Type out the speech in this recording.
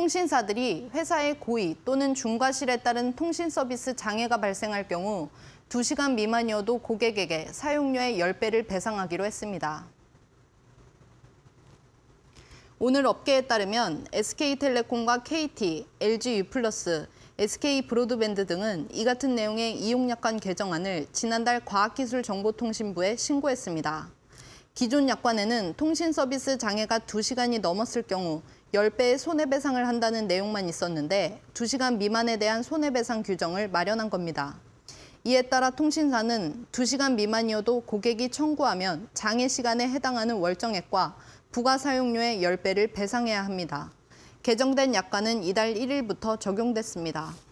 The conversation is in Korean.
통신사들이 회사의 고의 또는 중과실에 따른 통신 서비스 장애가 발생할 경우 2시간 미만이어도 고객에게 사용료의 10배를 배상하기로 했습니다. 오늘 업계에 따르면 SK텔레콤과 KT, LG U+, SK 브로드밴드 등은 이 같은 내용의 이용약관 개정안을 지난달 과학기술정보통신부에 신고했습니다. 기존 약관에는 통신 서비스 장애가 2시간이 넘었을 경우 10배의 손해배상을 한다는 내용만 있었는데 2시간 미만에 대한 손해배상 규정을 마련한 겁니다. 이에 따라 통신사는 2시간 미만이어도 고객이 청구하면 장애 시간에 해당하는 월정액과 부가 사용료의 10배를 배상해야 합니다. 개정된 약관은 이달 1일부터 적용됐습니다.